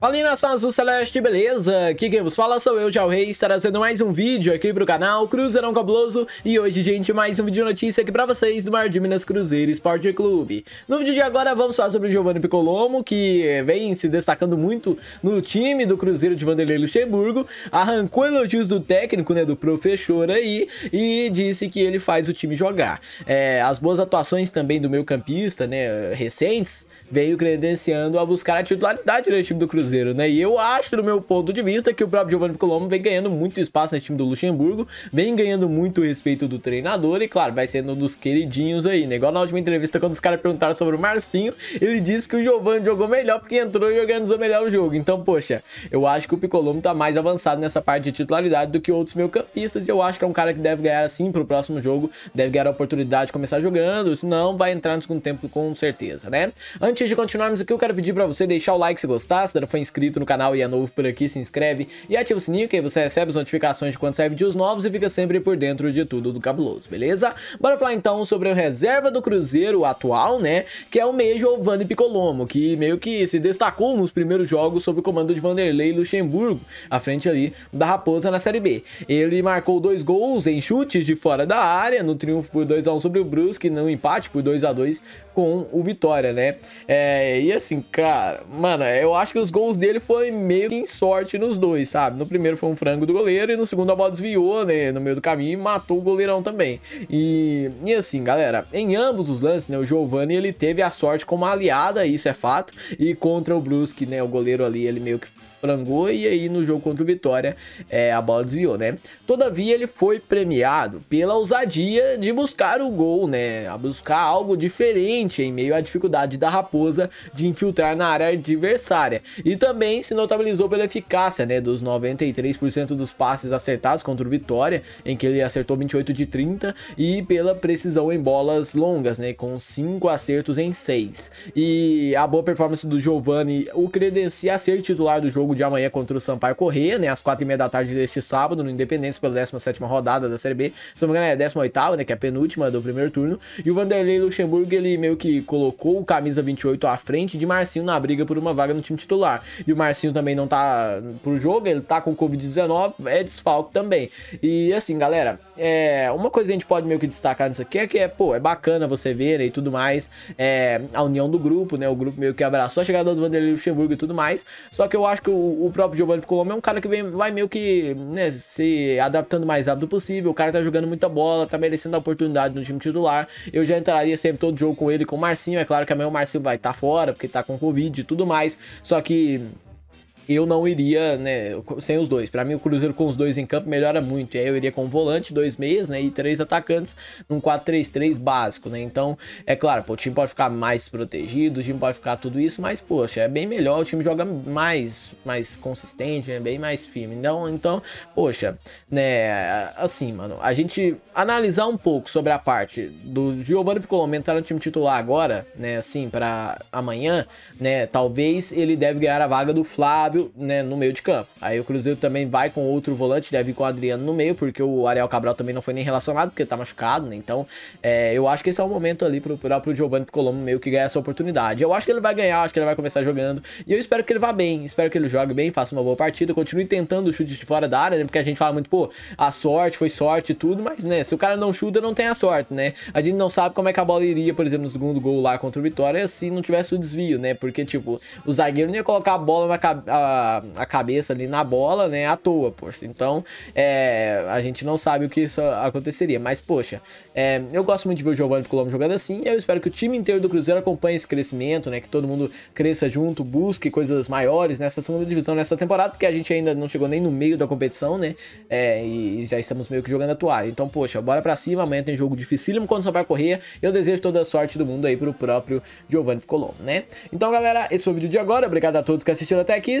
Fala azul Celeste, beleza? Aqui quem vos fala sou eu, Jal Reis, trazendo mais um vídeo aqui pro canal Cruzeirão Cabuloso E hoje, gente, mais um vídeo de notícia aqui pra vocês do Mar de Minas Cruzeiro Esporte Clube No vídeo de agora vamos falar sobre o Giovanni Piccolomo, que eh, vem se destacando muito no time do Cruzeiro de Vanderlei Luxemburgo Arrancou elogios do técnico, né, do professor aí, e disse que ele faz o time jogar é, As boas atuações também do meio campista, né, recentes, veio credenciando a buscar a titularidade né, do time do Cruzeiro Cruzeiro, né? E eu acho, do meu ponto de vista, que o próprio Giovanni Colombo vem ganhando muito espaço nesse time do Luxemburgo, vem ganhando muito respeito do treinador e, claro, vai sendo um dos queridinhos aí, né? Igual na última entrevista, quando os caras perguntaram sobre o Marcinho, ele disse que o Giovanni jogou melhor porque entrou e organizou melhor o jogo. Então, poxa, eu acho que o Picolombo tá mais avançado nessa parte de titularidade do que outros meio-campistas e eu acho que é um cara que deve ganhar assim pro próximo jogo, deve ganhar a oportunidade de começar jogando, senão vai entrar no segundo tempo com certeza, né? Antes de continuarmos aqui, eu quero pedir para você deixar o like se gostar, se não foi inscrito no canal e é novo por aqui, se inscreve e ativa o sininho que aí você recebe as notificações de quando sai vídeos novos e fica sempre por dentro de tudo do cabuloso, beleza? Bora falar então sobre a reserva do Cruzeiro atual, né? Que é o meio Giovanni Picolomo, que meio que se destacou nos primeiros jogos sob o comando de Vanderlei Luxemburgo, à frente ali da Raposa na Série B. Ele marcou dois gols em chutes de fora da área, no triunfo por 2x1 sobre o Brusque, no empate por 2x2 com o Vitória, né? É, e assim, cara, mano, eu acho que os gols gols dele foi meio que em sorte nos dois, sabe? No primeiro foi um frango do goleiro e no segundo a bola desviou, né, no meio do caminho e matou o goleirão também. E, e assim, galera, em ambos os lances, né, o Giovani ele teve a sorte como aliada, isso é fato, e contra o Brusque, né, o goleiro ali ele meio que frangou e aí no jogo contra o Vitória é, a bola desviou, né? Todavia ele foi premiado pela ousadia de buscar o gol, né? A buscar algo diferente em meio à dificuldade da Raposa de infiltrar na área adversária. E também se notabilizou pela eficácia né, dos 93% dos passes acertados contra o Vitória, em que ele acertou 28 de 30, e pela precisão em bolas longas, né, com 5 acertos em 6. E a boa performance do Giovani o credencia a ser titular do jogo de amanhã contra o Sampaio Correia, né, às 4h30 da tarde deste sábado, no Independência, pela 17 rodada da Série B, se não me engano é a 18 né, que é a penúltima do primeiro turno, e o Vanderlei Luxemburgo, ele meio que colocou o camisa 28 à frente de Marcinho na briga por uma vaga no time titular e o Marcinho também não tá pro jogo, ele tá com Covid-19, é desfalco também. E assim, galera, é, uma coisa que a gente pode meio que destacar nisso aqui é que é, pô, é bacana você ver né, e tudo mais, é, a união do grupo, né? O grupo meio que abraçou a chegada do Vanderlei Luxemburgo e tudo mais. Só que eu acho que o, o próprio Giovanni Colombo é um cara que vem, vai meio que né, se adaptando o mais rápido possível. O cara tá jogando muita bola, tá merecendo a oportunidade no time titular. Eu já entraria sempre todo jogo com ele, com o Marcinho. É claro que amanhã o Marcinho vai estar tá fora, porque tá com Covid e tudo mais. Só que и eu não iria, né, sem os dois. Para mim, o Cruzeiro com os dois em campo melhora muito. E aí eu iria com um volante, dois meias, né, e três atacantes num 4-3-3 básico, né? Então, é claro, pô, o time pode ficar mais protegido, o time pode ficar tudo isso, mas poxa, é bem melhor, o time joga mais mais consistente, é bem mais firme. Então, então, poxa, né, assim, mano, a gente analisar um pouco sobre a parte do Giovanni Piccolo entrar no time titular agora, né, assim, para amanhã, né, talvez ele deve ganhar a vaga do Flávio né, no meio de campo. Aí o Cruzeiro também vai com outro volante, deve ir com o Adriano no meio, porque o Ariel Cabral também não foi nem relacionado, porque tá machucado, né? Então, é, eu acho que esse é o momento ali pro próprio Giovanni Colombo meio que ganhar essa oportunidade. Eu acho que ele vai ganhar, acho que ele vai começar jogando. E eu espero que ele vá bem, espero que ele jogue bem, faça uma boa partida, continue tentando o chute de fora da área, né? Porque a gente fala muito, pô, a sorte, foi sorte e tudo, mas, né, se o cara não chuta, não tem a sorte, né? A gente não sabe como é que a bola iria, por exemplo, no segundo gol lá contra o Vitória, se não tivesse o desvio, né? Porque, tipo, o zagueiro não ia colocar a bola na cabeça a, cabeça ali na bola, né? À toa, poxa. Então, é, a gente não sabe o que isso aconteceria. Mas, poxa, é, eu gosto muito de ver o Giovanni Colombo jogando assim. Eu espero que o time inteiro do Cruzeiro acompanhe esse crescimento, né? Que todo mundo cresça junto, busque coisas maiores nessa segunda divisão, nessa temporada, porque a gente ainda não chegou nem no meio da competição, né? É, e, já estamos meio que jogando a toalha. Então, poxa, bora pra cima. Amanhã tem jogo dificílimo quando só vai correr Eu desejo toda a sorte do mundo aí pro próprio Giovanni Colombo, né? Então, galera, esse foi o vídeo de agora. Obrigado a todos que assistiram até aqui.